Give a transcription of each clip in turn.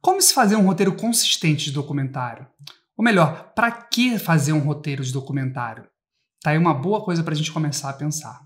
Como se fazer um roteiro consistente de documentário? Ou melhor, para que fazer um roteiro de documentário? Tá aí uma boa coisa para a gente começar a pensar.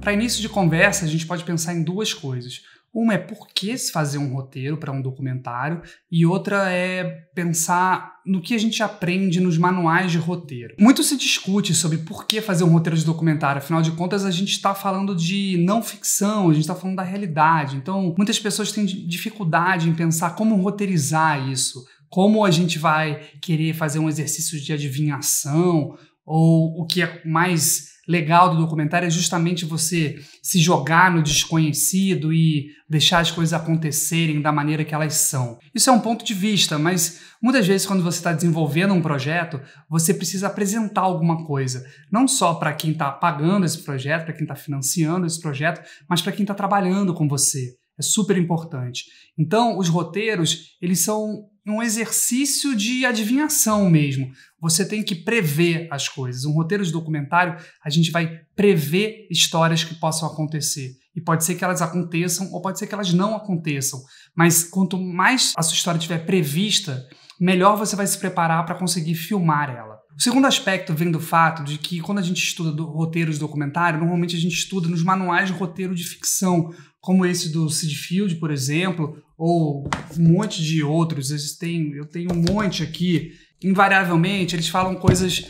Para início de conversa, a gente pode pensar em duas coisas. Uma é por que se fazer um roteiro para um documentário e outra é pensar no que a gente aprende nos manuais de roteiro. Muito se discute sobre por que fazer um roteiro de documentário, afinal de contas a gente está falando de não ficção, a gente está falando da realidade. Então muitas pessoas têm dificuldade em pensar como roteirizar isso, como a gente vai querer fazer um exercício de adivinhação ou o que é mais legal do documentário é justamente você se jogar no desconhecido e deixar as coisas acontecerem da maneira que elas são. Isso é um ponto de vista, mas muitas vezes quando você está desenvolvendo um projeto, você precisa apresentar alguma coisa, não só para quem está pagando esse projeto, para quem está financiando esse projeto, mas para quem está trabalhando com você. É super importante. Então, os roteiros, eles são um exercício de adivinhação mesmo. Você tem que prever as coisas. Um roteiro de documentário, a gente vai prever histórias que possam acontecer. E pode ser que elas aconteçam ou pode ser que elas não aconteçam. Mas quanto mais a sua história estiver prevista, melhor você vai se preparar para conseguir filmar ela. O segundo aspecto vem do fato de que quando a gente estuda do, roteiros de documentário, normalmente a gente estuda nos manuais de roteiro de ficção, como esse do Sid Field, por exemplo, ou um monte de outros. Existem, eu tenho um monte aqui. Invariavelmente, eles falam coisas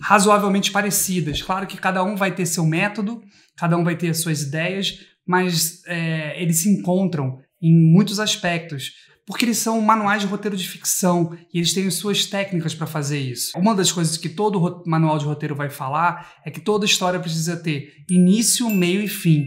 razoavelmente parecidas. Claro que cada um vai ter seu método, cada um vai ter suas ideias, mas é, eles se encontram em muitos aspectos. Porque eles são manuais de roteiro de ficção e eles têm suas técnicas para fazer isso. Uma das coisas que todo manual de roteiro vai falar é que toda história precisa ter início, meio e fim.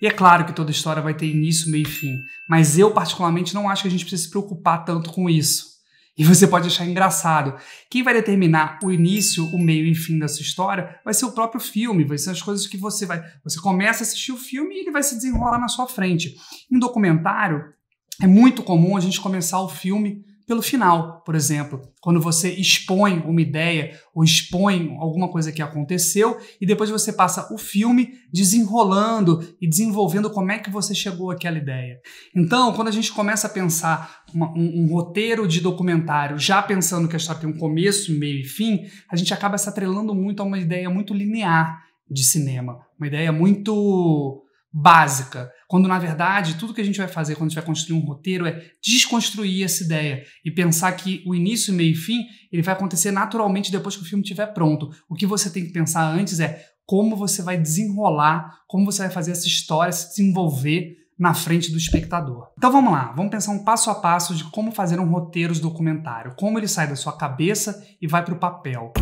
E é claro que toda história vai ter início, meio e fim, mas eu particularmente não acho que a gente precisa se preocupar tanto com isso. E você pode achar engraçado. Quem vai determinar o início, o meio e fim da sua história vai ser o próprio filme, vai ser as coisas que você vai. Você começa a assistir o filme e ele vai se desenrolar na sua frente. Em documentário, é muito comum a gente começar o filme pelo final, por exemplo, quando você expõe uma ideia ou expõe alguma coisa que aconteceu e depois você passa o filme desenrolando e desenvolvendo como é que você chegou àquela ideia. Então, quando a gente começa a pensar uma, um, um roteiro de documentário, já pensando que a história tem um começo, meio e fim, a gente acaba se atrelando muito a uma ideia muito linear de cinema, uma ideia muito básica, quando na verdade tudo que a gente vai fazer quando a gente vai construir um roteiro é desconstruir essa ideia e pensar que o início, meio e fim, ele vai acontecer naturalmente depois que o filme estiver pronto. O que você tem que pensar antes é como você vai desenrolar, como você vai fazer essa história se desenvolver na frente do espectador. Então vamos lá, vamos pensar um passo a passo de como fazer um roteiro de documentário, como ele sai da sua cabeça e vai para o papel.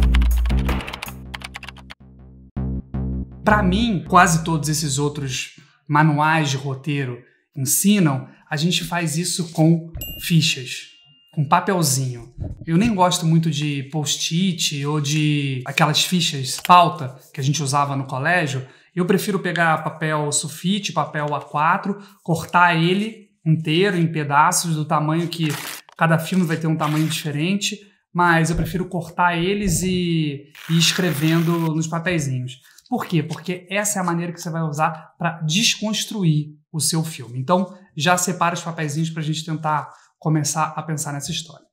Para mim, quase todos esses outros manuais de roteiro ensinam, a gente faz isso com fichas, com papelzinho. Eu nem gosto muito de post-it ou de aquelas fichas pauta que a gente usava no colégio. Eu prefiro pegar papel sulfite, papel A4, cortar ele inteiro em pedaços do tamanho que cada filme vai ter um tamanho diferente, mas eu prefiro cortar eles e ir escrevendo nos papeizinhos. Por quê? Porque essa é a maneira que você vai usar para desconstruir o seu filme. Então, já separa os papeizinhos para a gente tentar começar a pensar nessa história.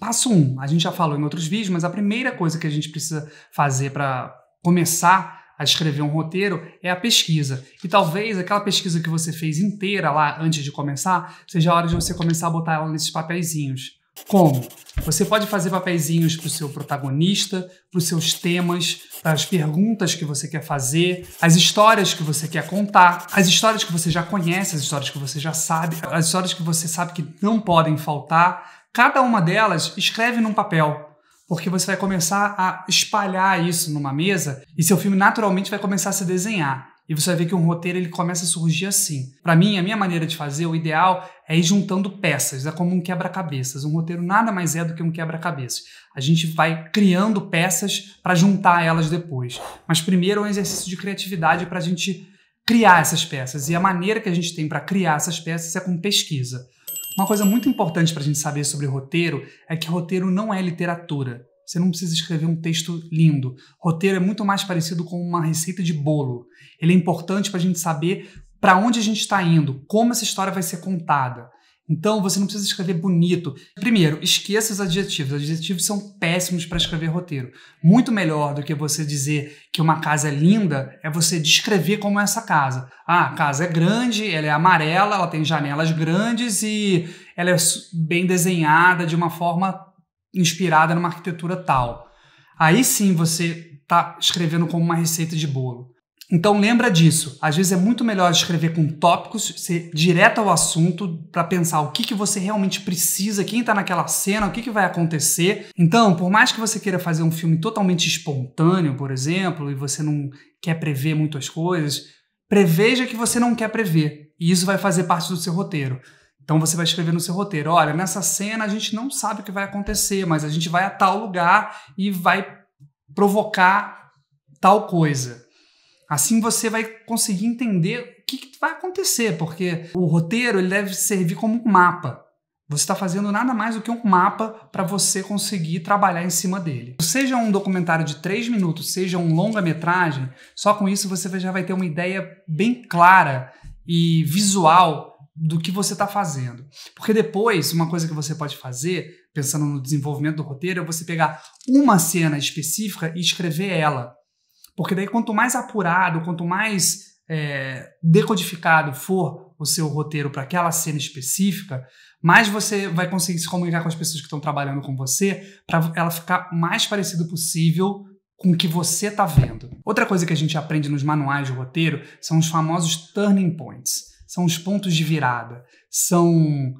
Passo 1. Um, a gente já falou em outros vídeos, mas a primeira coisa que a gente precisa fazer para começar a escrever um roteiro é a pesquisa. E talvez aquela pesquisa que você fez inteira lá antes de começar, seja a hora de você começar a botar ela nesses papeizinhos. Como? Você pode fazer papeizinhos para o seu protagonista, para os seus temas, para as perguntas que você quer fazer, as histórias que você quer contar, as histórias que você já conhece, as histórias que você já sabe, as histórias que você sabe que não podem faltar. Cada uma delas escreve num papel, porque você vai começar a espalhar isso numa mesa e seu filme naturalmente vai começar a se desenhar. E você vai ver que um roteiro ele começa a surgir assim. Para mim, a minha maneira de fazer, o ideal é ir juntando peças, é como um quebra-cabeças. Um roteiro nada mais é do que um quebra-cabeças. A gente vai criando peças para juntar elas depois. Mas primeiro é um exercício de criatividade para a gente criar essas peças. E a maneira que a gente tem para criar essas peças é com pesquisa. Uma coisa muito importante para a gente saber sobre roteiro é que roteiro não é literatura. Você não precisa escrever um texto lindo. Roteiro é muito mais parecido com uma receita de bolo. Ele é importante para a gente saber para onde a gente está indo, como essa história vai ser contada. Então você não precisa escrever bonito. Primeiro, esqueça os adjetivos. adjetivos são péssimos para escrever roteiro. Muito melhor do que você dizer que uma casa é linda é você descrever como é essa casa. Ah, a casa é grande, ela é amarela, ela tem janelas grandes e ela é bem desenhada de uma forma inspirada numa arquitetura tal. Aí sim você está escrevendo como uma receita de bolo. Então lembra disso. Às vezes é muito melhor escrever com tópicos, ser direto ao assunto para pensar o que, que você realmente precisa, quem está naquela cena, o que, que vai acontecer. Então, por mais que você queira fazer um filme totalmente espontâneo, por exemplo, e você não quer prever muitas coisas, preveja que você não quer prever. E isso vai fazer parte do seu roteiro. Então você vai escrever no seu roteiro: olha, nessa cena a gente não sabe o que vai acontecer, mas a gente vai a tal lugar e vai provocar tal coisa. Assim você vai conseguir entender o que, que vai acontecer, porque o roteiro ele deve servir como um mapa. Você está fazendo nada mais do que um mapa para você conseguir trabalhar em cima dele. Seja um documentário de 3 minutos, seja um longa-metragem, só com isso você já vai ter uma ideia bem clara e visual do que você está fazendo. Porque depois, uma coisa que você pode fazer, pensando no desenvolvimento do roteiro, é você pegar uma cena específica e escrever ela. Porque daí, quanto mais apurado, quanto mais é, decodificado for o seu roteiro para aquela cena específica, mais você vai conseguir se comunicar com as pessoas que estão trabalhando com você para ela ficar mais parecido possível com o que você está vendo. Outra coisa que a gente aprende nos manuais de roteiro são os famosos turning points são os pontos de virada, são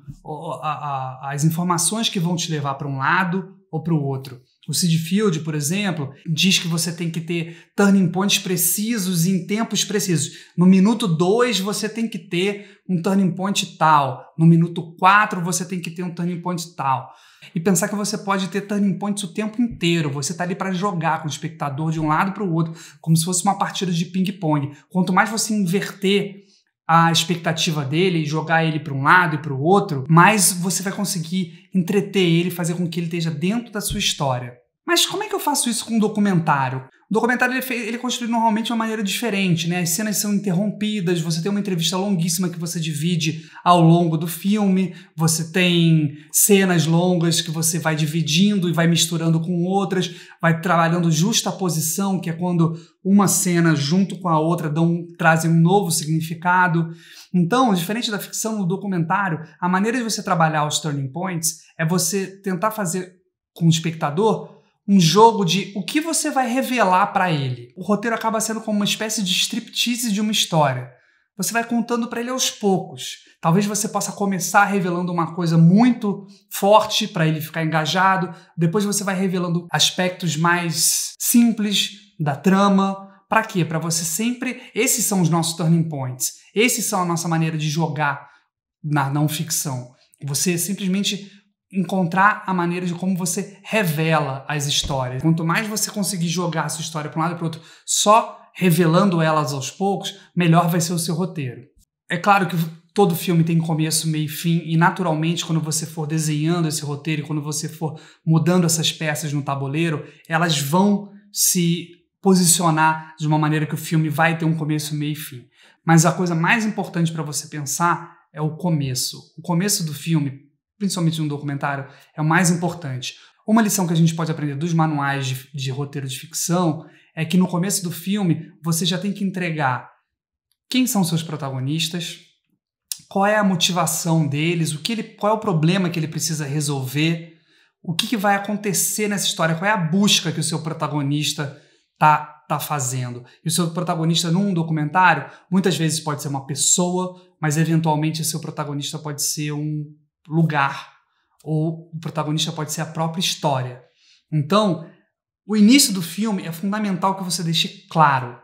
as informações que vão te levar para um lado ou para o outro. O Sid Field, por exemplo, diz que você tem que ter turning points precisos em tempos precisos. No minuto 2 você tem que ter um turning point tal, no minuto 4 você tem que ter um turning point tal. E pensar que você pode ter turning points o tempo inteiro, você está ali para jogar com o espectador de um lado para o outro, como se fosse uma partida de ping-pong. Quanto mais você inverter a expectativa dele, jogar ele para um lado e para o outro, mais você vai conseguir entreter ele, fazer com que ele esteja dentro da sua história. Mas como é que eu faço isso com um documentário? O documentário ele, ele é construído normalmente de uma maneira diferente, né? As cenas são interrompidas, você tem uma entrevista longuíssima que você divide ao longo do filme, você tem cenas longas que você vai dividindo e vai misturando com outras, vai trabalhando justaposição, que é quando uma cena junto com a outra dão, trazem um novo significado. Então, diferente da ficção, no documentário, a maneira de você trabalhar os turning points é você tentar fazer com o espectador um jogo de o que você vai revelar para ele. O roteiro acaba sendo como uma espécie de striptease de uma história. Você vai contando para ele aos poucos. Talvez você possa começar revelando uma coisa muito forte para ele ficar engajado, depois você vai revelando aspectos mais simples da trama. Para quê? Para você sempre. Esses são os nossos turning points. Esses são a nossa maneira de jogar na não ficção. Você simplesmente encontrar a maneira de como você revela as histórias. Quanto mais você conseguir jogar a sua história para um lado e para outro, só revelando elas aos poucos, melhor vai ser o seu roteiro. É claro que todo filme tem começo, meio e fim, e naturalmente, quando você for desenhando esse roteiro e quando você for mudando essas peças no tabuleiro, elas vão se posicionar de uma maneira que o filme vai ter um começo, meio e fim. Mas a coisa mais importante para você pensar é o começo. O começo do filme principalmente no documentário, é o mais importante. Uma lição que a gente pode aprender dos manuais de, de roteiro de ficção é que no começo do filme você já tem que entregar quem são seus protagonistas, qual é a motivação deles, o que ele, qual é o problema que ele precisa resolver, o que, que vai acontecer nessa história, qual é a busca que o seu protagonista está tá fazendo. E o seu protagonista num documentário, muitas vezes pode ser uma pessoa, mas eventualmente o seu protagonista pode ser um lugar, ou o protagonista pode ser a própria história. Então, o início do filme é fundamental que você deixe claro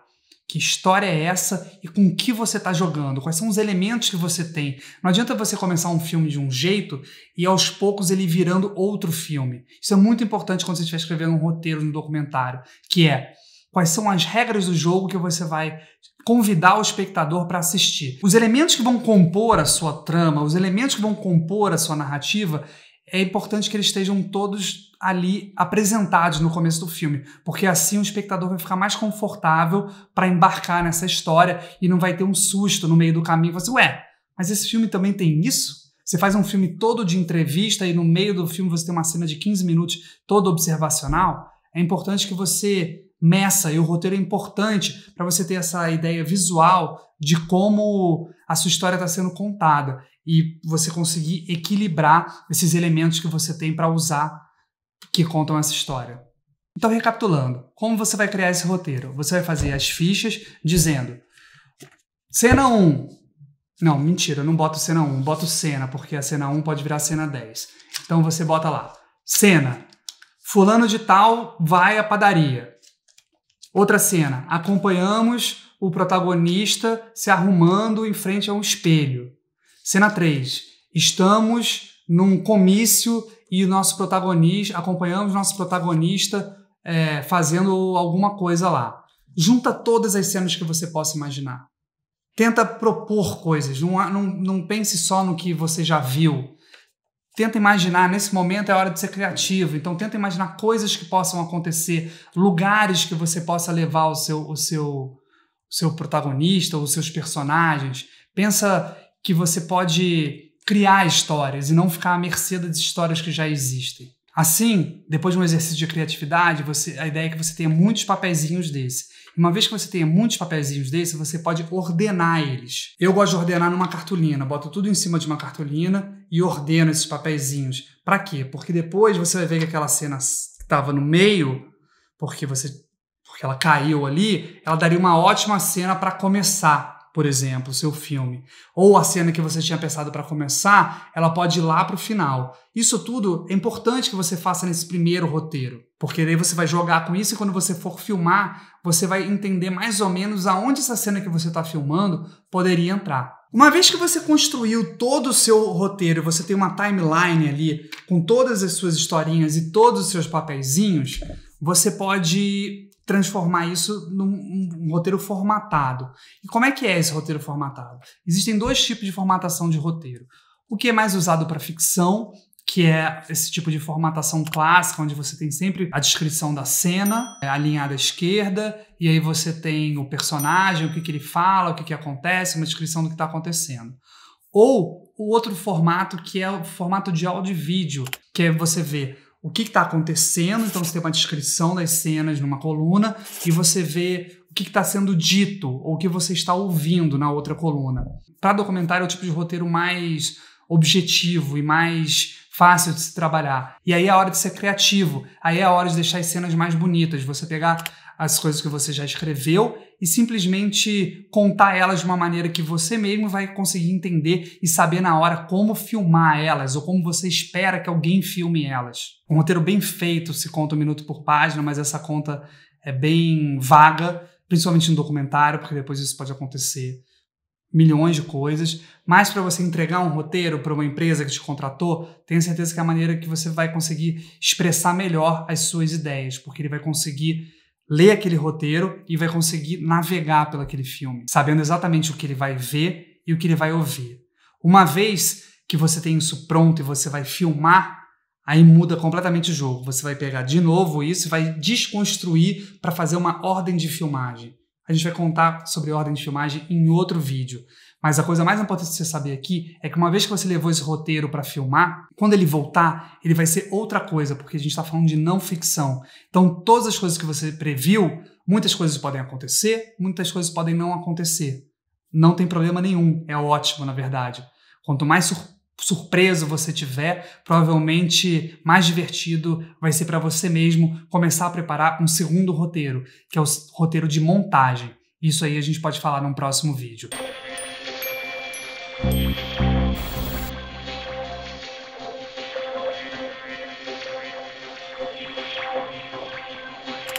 que história é essa e com que você está jogando, quais são os elementos que você tem. Não adianta você começar um filme de um jeito e aos poucos ele virando outro filme. Isso é muito importante quando você estiver escrevendo um roteiro, um documentário, que é Quais são as regras do jogo que você vai convidar o espectador para assistir? Os elementos que vão compor a sua trama, os elementos que vão compor a sua narrativa, é importante que eles estejam todos ali apresentados no começo do filme, porque assim o espectador vai ficar mais confortável para embarcar nessa história e não vai ter um susto no meio do caminho, você, assim, ué, mas esse filme também tem isso? Você faz um filme todo de entrevista e no meio do filme você tem uma cena de 15 minutos toda observacional? É importante que você meça e o roteiro é importante para você ter essa ideia visual de como a sua história está sendo contada e você conseguir equilibrar esses elementos que você tem para usar que contam essa história. Então, recapitulando, como você vai criar esse roteiro? Você vai fazer as fichas dizendo cena 1. Não, mentira, eu não boto cena 1, boto cena, porque a cena 1 pode virar cena 10. Então você bota lá, cena. Fulano de tal vai à padaria. Outra cena, acompanhamos o protagonista se arrumando em frente a um espelho. Cena 3, estamos num comício e nosso protagonista, acompanhamos nosso protagonista é, fazendo alguma coisa lá. Junta todas as cenas que você possa imaginar. Tenta propor coisas, não, não, não pense só no que você já viu. Tenta imaginar, nesse momento é hora de ser criativo, então tenta imaginar coisas que possam acontecer, lugares que você possa levar o seu, o seu, o seu protagonista, os seus personagens. Pensa que você pode criar histórias e não ficar à mercê das histórias que já existem. Assim, depois de um exercício de criatividade, você, a ideia é que você tenha muitos papezinhos desse. Uma vez que você tenha muitos papezinhos desse, você pode ordenar eles. Eu gosto de ordenar numa cartolina, boto tudo em cima de uma cartolina e ordeno esses papezinhos. Para quê? Porque depois você vai ver que aquela cena que estava no meio, porque você porque ela caiu ali, ela daria uma ótima cena para começar por exemplo, seu filme, ou a cena que você tinha pensado para começar, ela pode ir lá para o final. Isso tudo é importante que você faça nesse primeiro roteiro, porque daí você vai jogar com isso e quando você for filmar, você vai entender mais ou menos aonde essa cena que você está filmando poderia entrar. Uma vez que você construiu todo o seu roteiro, você tem uma timeline ali com todas as suas historinhas e todos os seus papeizinhos, você pode transformar isso num um, um roteiro formatado. E como é que é esse roteiro formatado? Existem dois tipos de formatação de roteiro. O que é mais usado para ficção, que é esse tipo de formatação clássica, onde você tem sempre a descrição da cena é, alinhada à esquerda, e aí você tem o personagem, o que, que ele fala, o que, que acontece, uma descrição do que está acontecendo. Ou o outro formato, que é o formato de áudio e vídeo, que é você ver o que está acontecendo, então você tem uma descrição das cenas numa coluna e você vê o que está sendo dito ou o que você está ouvindo na outra coluna. Para documentário é o tipo de roteiro mais objetivo e mais fácil de se trabalhar. E aí é a hora de ser criativo, aí é a hora de deixar as cenas mais bonitas, você pegar as coisas que você já escreveu e simplesmente contar elas de uma maneira que você mesmo vai conseguir entender e saber na hora como filmar elas ou como você espera que alguém filme elas. Um roteiro bem feito se conta um minuto por página, mas essa conta é bem vaga, principalmente no documentário, porque depois isso pode acontecer milhões de coisas, mas para você entregar um roteiro para uma empresa que te contratou, tenho certeza que é a maneira que você vai conseguir expressar melhor as suas ideias, porque ele vai conseguir lê aquele roteiro e vai conseguir navegar pelo aquele filme, sabendo exatamente o que ele vai ver e o que ele vai ouvir. Uma vez que você tem isso pronto e você vai filmar, aí muda completamente o jogo. Você vai pegar de novo isso e vai desconstruir para fazer uma ordem de filmagem. A gente vai contar sobre ordem de filmagem em outro vídeo. Mas a coisa mais importante de você saber aqui é que uma vez que você levou esse roteiro para filmar, quando ele voltar, ele vai ser outra coisa, porque a gente está falando de não ficção. Então, todas as coisas que você previu, muitas coisas podem acontecer, muitas coisas podem não acontecer. Não tem problema nenhum, é ótimo, na verdade. Quanto mais surpreso você tiver, provavelmente mais divertido vai ser para você mesmo começar a preparar um segundo roteiro, que é o roteiro de montagem. Isso aí a gente pode falar num próximo vídeo. Bye.